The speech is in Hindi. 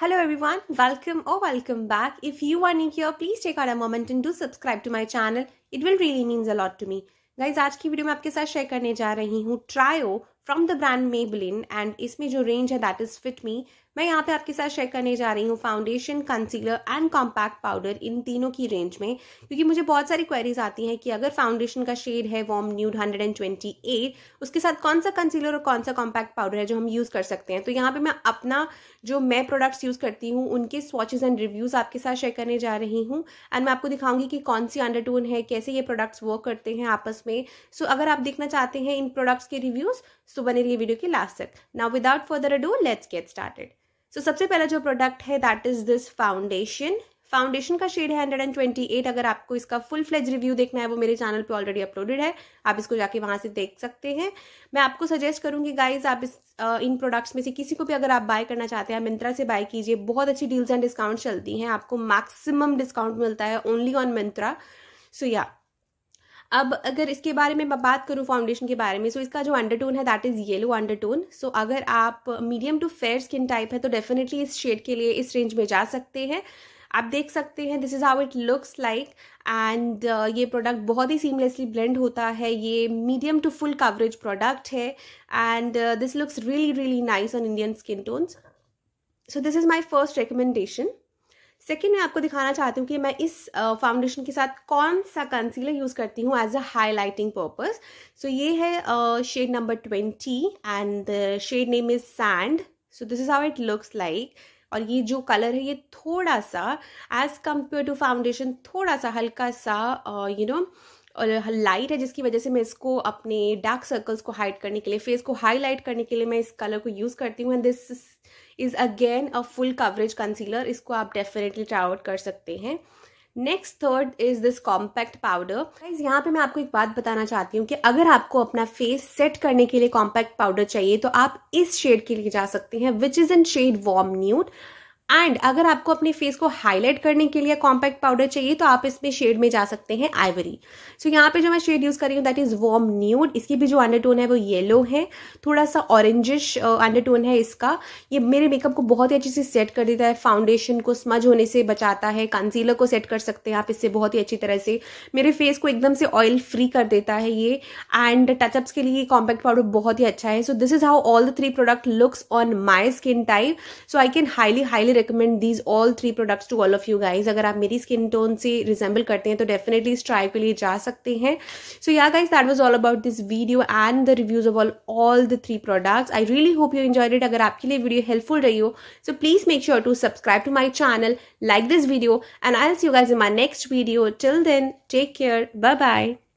Hello everyone, welcome or welcome back. If you are new here, please take out a moment and do subscribe to my channel. It will really means a lot to me. Guys आज की वीडियो में आपके साथ शेयर करने जा रही हूँ trio from the brand Maybelline and इसमें जो रेंज है दैट इज फिट मी मैं यहाँ पे आपके साथ शेयर करने जा रही हूँ foundation concealer and compact powder इन तीनों की रेंज में क्योंकि मुझे बहुत सारी क्वेरीज आती हैं कि अगर फाउंडेशन का शेड है warm nude hundred and twenty eight उसके साथ कौन सा कंसीलर और कौन सा कॉम्पैक्ट पाउडर है जो हम यूज़ कर सकते हैं तो यहाँ पर मैं अपना जो मैं प्रोडक्ट्स यूज़ करती हूँ उनके स्वॉचेज एंड रिव्यूज़ आपके साथ शेयर करने जा रही हूँ एंड मैं आपको दिखाऊंगी कि कौन सी अंडरटोन है कैसे ये प्रोडक्ट्स वर्क करते हैं आपस में सो so, अगर आप देखना चाहते हैं इन प्रोडक्ट्स के रिव्यूज़ तो so बने रहिए वीडियो के लास्ट तक now without further ado let's get started so सबसे पहला जो प्रोडक्ट है that is this foundation foundation का शेड है 128 अगर आपको इसका फुल फ्लेज रिव्यू देखना है वो मेरे चैनल पे ऑलरेडी अपलोडेड है आप इसको जाके वहाँ से देख सकते हैं मैं आपको सजेस्ट करूँगी गाइज आप इस आ, इन प्रोडक्ट्स में से किसी को भी अगर आप बाय करना चाहते हैं मिंत्रा से बाय कीजिए बहुत अच्छी डील्स एंड डिस्काउंट चलती हैं आपको मैक्सिमम डिस्काउंट मिलता है ओनली ऑन मिंत्रा सो या अब अगर इसके बारे में मैं बात करूँ फाउंडेशन के बारे में सो so इसका जो अंडरटोन है that is yellow undertone so अगर आप medium to fair skin type है तो डेफिनेटली इस शेड के लिए इस रेंज में जा सकते हैं आप देख सकते हैं this is how it looks like and ये प्रोडक्ट बहुत ही सीमलेसली ब्लेंड होता है ये medium to full coverage product है and this looks really really nice on Indian skin tones so this is my first recommendation second मैं आपको दिखाना चाहती हूँ कि मैं इस फाउंडेशन के साथ कौन सा कंसीलर यूज़ करती हूँ as a highlighting purpose so ये है shade number twenty and shade name is sand so this is how it looks like और ये जो कलर है ये थोड़ा सा एज़ कम्पेयर टू फाउंडेशन थोड़ा सा हल्का सा you uh, know you know, light है जिसकी वजह से मैं इसको अपने डार्क सर्कल्स को हाइड करने के लिए फेस को हाईलाइट करने के लिए मैं इस कलर को यूज़ करती हूँ and this is again a full coverage concealer इसको आप डेफिनेटली ट्राई आउट कर सकते हैं next third is this compact powder guys यहाँ पे मैं आपको एक बात बताना चाहती हूँ कि अगर आपको अपना फेस सेट करने के लिए कॉम्पैक्ट पाउडर चाहिए तो आप इस शेड के लिए जा सकते हैं which is in shade warm nude and अगर आपको अपने फेस को हाईलाइट करने के लिए कॉम्पैक्ट पाउडर चाहिए तो आप इसमें शेड में जा सकते हैं आइवरी सो so, यहाँ पे जो मैं शेड यूज़ कर रही हूँ दैट इज़ वॉर्म न्यूड इसकी भी जो अंडरटोन है वो येलो है थोड़ा सा ऑरेंजिश अंडरटोन है इसका ये मेरे मेकअप को बहुत ही अच्छे से सेट कर देता है फाउंडेशन को स्मज होने से बचाता है कंसीलर को सेट कर सकते हैं आप इससे बहुत ही अच्छी तरह से मेरे फेस को एकदम से ऑयल फ्री कर देता है ये एंड टचअप्स के लिए कॉम्पैक्ट पाउडर बहुत ही अच्छा है so this is how all the three product looks on my skin type so I can highly highly recommend these all three products to all of you guys अगर आप मेरी स्किन टोन से रिजेंबल करते हैं तो डेफिनेटली इस ट्राई के लिए जा सकते हैं so ya guys that was all about this video and the reviews of all all the three products I really hope you enjoyed it अगर आपके लिए वीडियो हेल्पफुल रही हो so please make sure to subscribe to my channel like this video and I see you guys in my next video till then take care bye bye